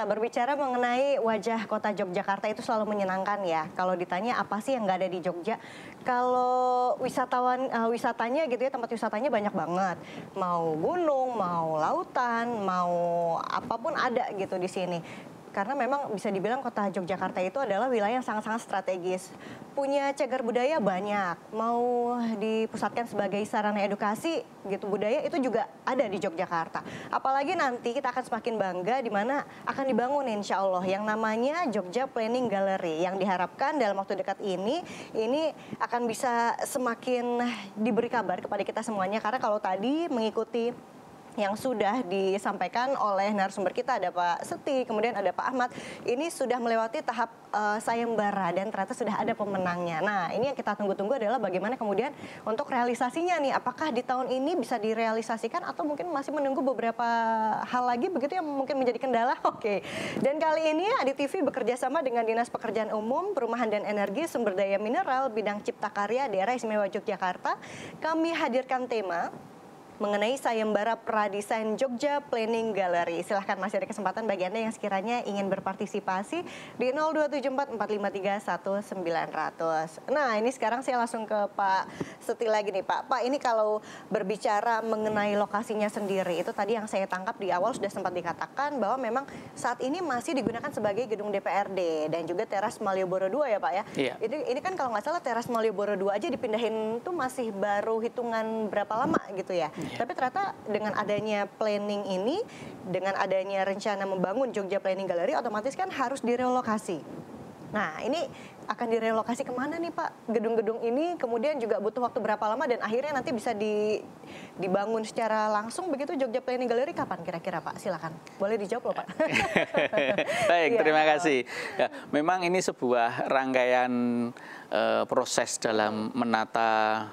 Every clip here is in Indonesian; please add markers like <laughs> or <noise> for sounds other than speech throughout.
Pemirsa, berbicara mengenai wajah kota Yogyakarta itu selalu menyenangkan ya. Kalau ditanya apa sih yang nggak ada di Jogja, kalau wisatawan uh, wisatanya gitu ya, tempat wisatanya banyak banget. Mau gunung, mau lautan, mau apapun ada gitu di sini karena memang bisa dibilang kota Yogyakarta itu adalah wilayah yang sangat-sangat strategis. Punya cagar budaya banyak, mau dipusatkan sebagai sarana edukasi gitu budaya itu juga ada di Yogyakarta. Apalagi nanti kita akan semakin bangga di mana akan dibangun insya Allah yang namanya Jogja Planning Gallery yang diharapkan dalam waktu dekat ini ini akan bisa semakin diberi kabar kepada kita semuanya karena kalau tadi mengikuti yang sudah disampaikan oleh narasumber kita ada Pak Seti, kemudian ada Pak Ahmad. Ini sudah melewati tahap uh, sayembara dan ternyata sudah ada pemenangnya. Nah, ini yang kita tunggu-tunggu adalah bagaimana kemudian untuk realisasinya nih, apakah di tahun ini bisa direalisasikan atau mungkin masih menunggu beberapa hal lagi begitu yang mungkin menjadi kendala? <laughs> Oke. Okay. Dan kali ini Adi TV bekerja sama dengan Dinas Pekerjaan Umum, Perumahan dan Energi, Sumber Daya Mineral, Bidang Cipta Karya Daerah Istimewa Yogyakarta. Kami hadirkan tema mengenai sayembara pradesain Jogja Planning Gallery. Silahkan masih ada kesempatan bagi Anda yang sekiranya ingin berpartisipasi di 02744531900. Nah ini sekarang saya langsung ke Pak Seti lagi nih Pak. Pak ini kalau berbicara mengenai lokasinya sendiri itu tadi yang saya tangkap di awal sudah sempat dikatakan bahwa memang saat ini masih digunakan sebagai gedung DPRD dan juga teras Malioboro 2 ya Pak ya. Iya. Ini, ini kan kalau nggak salah teras Malioboro 2 aja dipindahin tuh masih baru hitungan berapa lama gitu ya. Iya. Yeah. Tapi ternyata dengan adanya planning ini, dengan adanya rencana membangun Jogja Planning Gallery, otomatis kan harus direlokasi. Nah, ini akan direlokasi kemana nih Pak? Gedung-gedung ini kemudian juga butuh waktu berapa lama dan akhirnya nanti bisa di, dibangun secara langsung begitu Jogja Planning Gallery kapan kira-kira Pak? Silakan, boleh dijawab loh Pak. <laughs> Baik, iya. terima kasih. Ya, memang ini sebuah rangkaian eh, proses dalam menata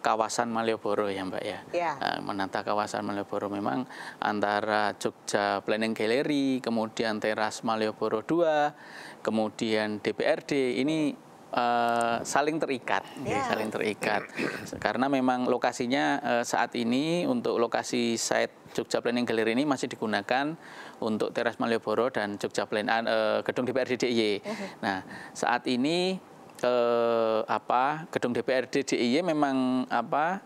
kawasan Malioboro ya Mbak ya. Yeah. Ya. Menata kawasan Malioboro memang antara Jogja Planning Gallery, kemudian Teras Malioboro 2, kemudian DPRD ini uh, saling terikat, yeah. saling terikat. Karena memang lokasinya uh, saat ini untuk lokasi site Jogja Planning Gallery ini masih digunakan untuk Teras Malioboro dan Jogja Plan uh, Gedung DPRD DIY. Uh mhm. -huh. Nah, saat ini eh, apa gedung DPRD DIY memang apa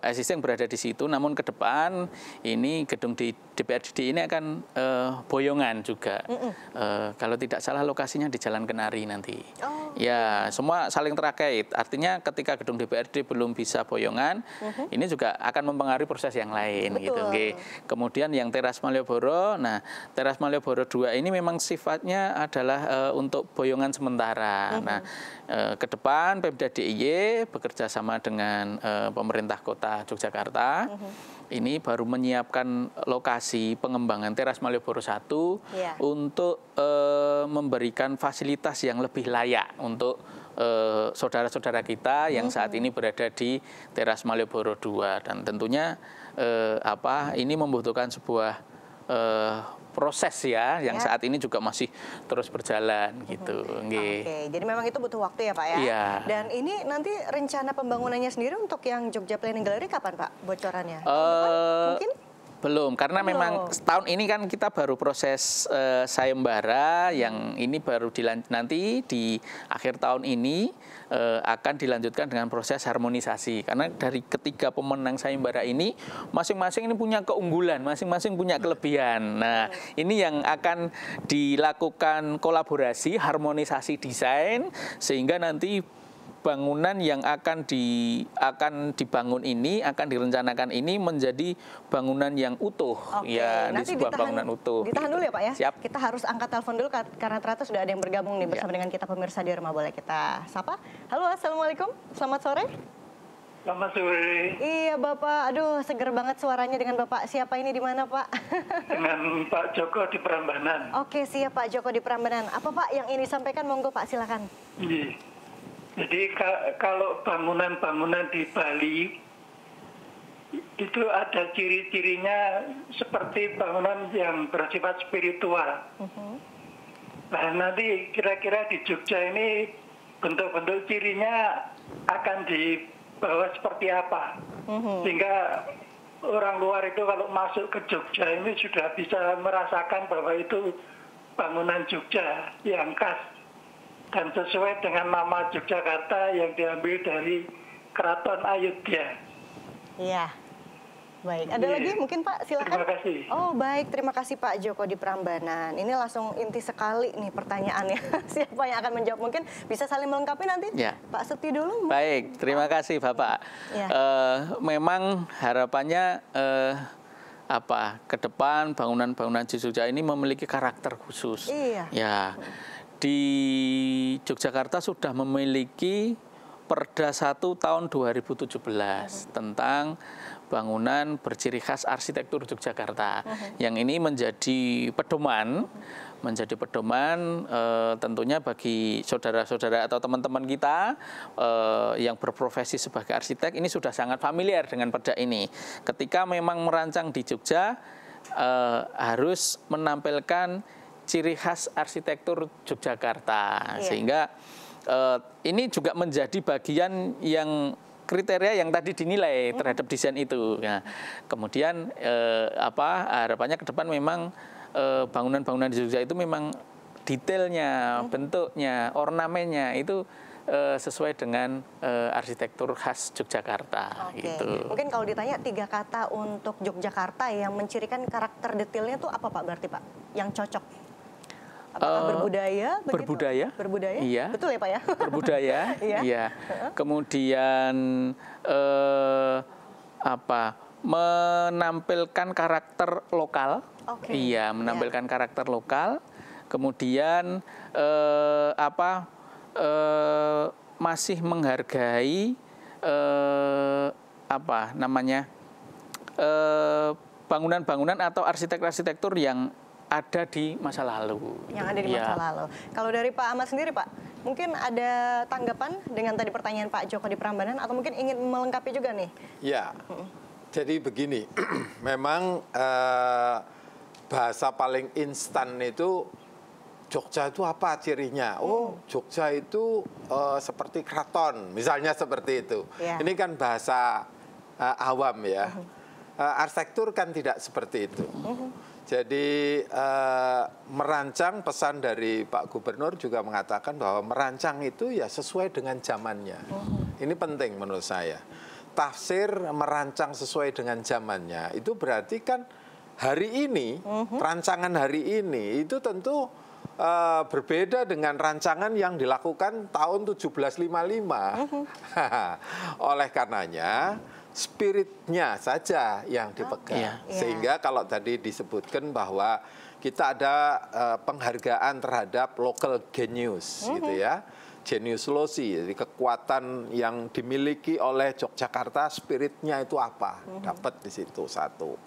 Asisten eh, yang berada di situ, namun ke depan ini gedung di DPRD ini akan uh, boyongan juga. Mm -mm. Uh, kalau tidak salah lokasinya di Jalan Kenari nanti. Oh. Ya, semua saling terkait. Artinya ketika gedung DPRD belum bisa boyongan, mm -hmm. ini juga akan mempengaruhi proses yang lain gitu, Betul. gitu. Okay. Kemudian yang teras Malioboro, nah teras Malioboro 2 ini memang sifatnya adalah uh, untuk boyongan sementara. Mm -hmm. Nah, uh, ke depan Pemda DIY bekerja sama dengan uh, pemerintah kota Yogyakarta mm -hmm. ini baru menyiapkan lokasi pengembangan teras Malioboro 1 yeah. untuk uh, memberikan fasilitas yang lebih layak untuk eh, saudara-saudara uh, kita yang mm -hmm. saat mhm. ini berada di teras Malioboro 2 dan tentunya uh, apa ini membutuhkan sebuah uh, proses ya yang ya. saat ini juga masih terus berjalan gitu. Hmm. Oke, okay. jadi memang itu butuh waktu ya Pak ya? ya. Dan ini nanti rencana pembangunannya sendiri untuk yang Jogja Planning Gallery kapan Pak bocorannya? Uh, Mungkin? Belum, karena Belum. memang tahun ini kan kita baru proses uh, sayembara yang ini baru dilanjut nanti di akhir tahun ini uh, akan dilanjutkan dengan proses harmonisasi. Karena dari ketiga pemenang sayembara ini masing-masing ini punya keunggulan, masing-masing punya kelebihan. Nah, ini yang akan dilakukan kolaborasi, harmonisasi desain sehingga nanti bangunan yang akan di akan dibangun ini akan direncanakan ini menjadi bangunan yang utuh Oke, ya nanti di sebuah ditahan, bangunan utuh. Ditahan gitu. dulu ya Pak ya. Siap. Kita harus angkat telepon dulu karena ternyata sudah ada yang bergabung nih ya. bersama ya. dengan kita pemirsa di rumah boleh kita sapa. Halo Assalamualaikum. Selamat sore. Selamat sore. Iya Bapak, aduh seger banget suaranya dengan Bapak. Siapa ini di mana Pak? <laughs> Dengan Pak Joko di Prambanan. Oke siap Pak Joko di Prambanan. Apa Pak yang ini sampaikan monggo Pak silakan. Iya. Jadi kalau bangunan-bangunan di Bali itu ada ciri-cirinya seperti bangunan yang bersifat spiritual. Uh-huh. Nah nanti kira-kira di Jogja ini bentuk-bentuk cirinya akan dibawa seperti apa, uh-huh. sehingga orang luar itu kalau masuk ke Jogja ini sudah bisa merasakan bahwa itu bangunan Jogja yang khas dan sesuai dengan nama Yogyakarta yang diambil dari Keraton Ayutthaya. Iya. Baik, ada iya. lagi mungkin Pak silakan. Terima kasih. Oh baik, terima kasih Pak Joko di Prambanan. Ini langsung inti sekali nih pertanyaannya. <laughs> Siapa yang akan menjawab? Mungkin bisa saling melengkapi nanti. Ya. Pak Seti dulu. Baik, terima kasih Bapak. Ya. Uh, memang harapannya uh, apa ke depan bangunan-bangunan Jisuja ini memiliki karakter khusus. Iya. Ya di Yogyakarta sudah memiliki Perda 1 tahun 2017 tentang bangunan berciri khas arsitektur Yogyakarta. Mhm. Yang ini menjadi pedoman, menjadi pedoman e, tentunya bagi saudara-saudara atau teman-teman kita e, yang berprofesi sebagai arsitek ini sudah sangat familiar dengan perda ini. Ketika memang merancang di Jogja e, harus menampilkan ciri khas arsitektur Yogyakarta. Yeah. Sehingga uh, ini juga menjadi bagian yang kriteria yang tadi dinilai hmm. terhadap desain itu. Nah, kemudian eh, apa harapannya ke depan memang eh, bangunan-bangunan di Jogja itu memang detailnya, hmm. bentuknya, ornamennya itu eh, sesuai dengan arsitektur khas Yogyakarta. Okay. Gitu. Mungkin kalau ditanya tiga kata untuk Yogyakarta yang mencirikan karakter detailnya itu apa Pak berarti Pak? Yang cocok? Apakah eh, berbudaya? Begitu? Berbudaya. Berbudaya. Iya. Betul ya Pak ya? <laughs> Berbudaya. iya. iya. Kemudian eh, apa? Menampilkan karakter lokal. Okay. Iya, iya, menampilkan yeah. karakter lokal. Kemudian eh, apa? Eh, masih menghargai eh, apa namanya eh, bangunan-bangunan atau arsitek-arsitektur yang ada di masa lalu. Gitu. Yang ada di ya. masa iya. lalu. Kalau dari Pak Ahmad sendiri, Pak, mungkin ada tanggapan dengan tadi pertanyaan Pak Joko di Prambanan atau mungkin ingin melengkapi juga nih? Ya. Hmm. Jadi begini, <clears throat> memang eh, bahasa paling instan itu Jogja itu apa cirinya? Mm. Oh, Jogja itu uh, seperti keraton, misalnya seperti itu. Yeah. Ini kan bahasa uh, awam ya. Uh uh, arsitektur kan tidak seperti itu. Oh. Jadi uh, merancang pesan dari Pak Gubernur juga mengatakan bahwa merancang itu ya sesuai dengan zamannya. Oh. Ini penting menurut saya. Tafsir merancang sesuai dengan zamannya itu berarti kan hari ini, uh uh-huh. rancangan hari ini itu tentu uh, berbeda dengan rancangan yang dilakukan tahun 1755. Uh -huh. Oleh karenanya, spiritnya saja yang dipegang. Okay. Iya. Iya. Sehingga kalau tadi disebutkan bahwa kita ada uh, penghargaan terhadap local genius mm -hmm. gitu ya. Genius loci, jadi kekuatan yang dimiliki oleh Yogyakarta, spiritnya itu apa? Mm -hmm. Dapat di situ satu.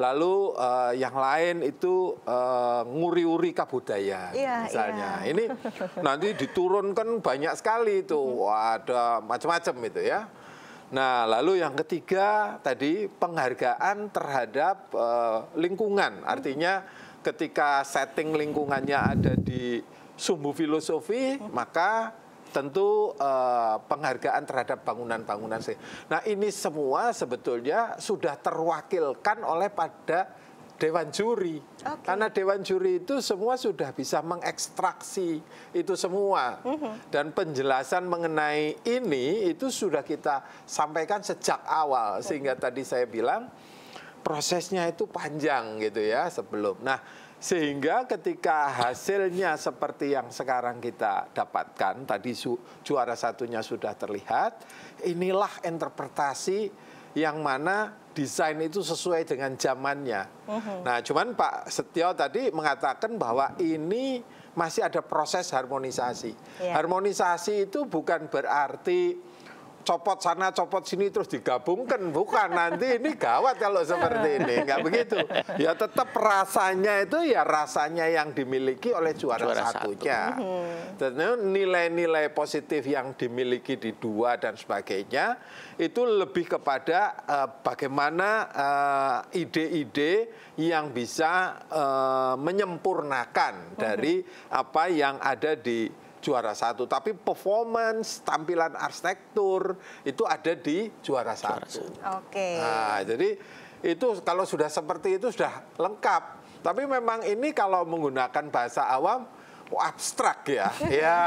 Lalu uh, yang lain itu uh, nguri-uri kabudayaan iya, iya, misalnya. Iya. <laughs> Ini nanti diturunkan banyak sekali itu. Mm -hmm. ada macam-macam itu ya Nah, lalu yang ketiga tadi penghargaan terhadap uh, lingkungan. Artinya ketika setting lingkungannya ada di sumbu filosofi, maka tentu uh, penghargaan terhadap bangunan-bangunan Nah ini semua sebetulnya sudah terwakilkan oleh pada dewan juri. Okay. Karena dewan juri itu semua sudah bisa mengekstraksi itu semua. Mm -hmm. Dan penjelasan mengenai ini itu sudah kita sampaikan sejak awal okay. sehingga tadi saya bilang prosesnya itu panjang gitu ya sebelum. Nah, sehingga ketika hasilnya seperti yang sekarang kita dapatkan tadi su juara satunya sudah terlihat, inilah interpretasi yang mana desain itu sesuai dengan zamannya. Uhum. Nah, cuman Pak Setio tadi mengatakan bahwa ini masih ada proses harmonisasi. Yeah. Harmonisasi itu bukan berarti copot sana copot sini terus digabungkan bukan nanti ini gawat kalau seperti ini nggak begitu ya tetap rasanya itu ya rasanya yang dimiliki oleh juara, juara satunya satu. Mhm. nilai-nilai positif yang dimiliki di dua dan sebagainya itu lebih kepada uh, bagaimana eh, ide-ide yang bisa uh, menyempurnakan dari mhm. apa yang ada di juara satu, tapi performance, tampilan arsitektur itu ada di juara, satu. Oke. Okay. Nah, jadi itu kalau sudah seperti itu sudah lengkap. Tapi memang ini kalau menggunakan bahasa awam abstrak ya. <laughs> ya,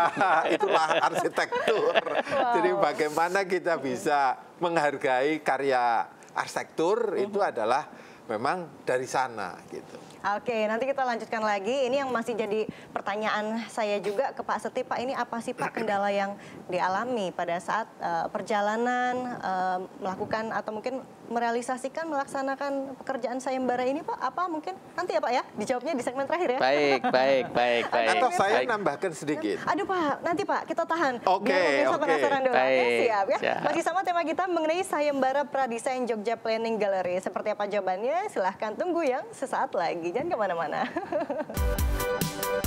itulah arsitektur. Wow. Jadi bagaimana kita bisa menghargai karya arsitektur mm-hmm. itu adalah memang dari sana gitu. Oke, nanti kita lanjutkan lagi. Ini yang masih jadi pertanyaan saya juga ke Pak Seti. Pak, ini apa sih Pak kendala yang dialami pada saat uh, perjalanan uh, melakukan atau mungkin merealisasikan melaksanakan pekerjaan sayembara ini Pak apa mungkin nanti ya Pak ya dijawabnya di segmen terakhir ya baik baik baik baik atau saya baik. nambahkan sedikit aduh Pak nanti Pak kita tahan oke okay, oke okay. dulu siap ya masih sama tema kita mengenai sayembara pradesain Jogja Planning Gallery seperti apa jawabannya silahkan tunggu yang sesaat lagi jangan kemana-mana <laughs>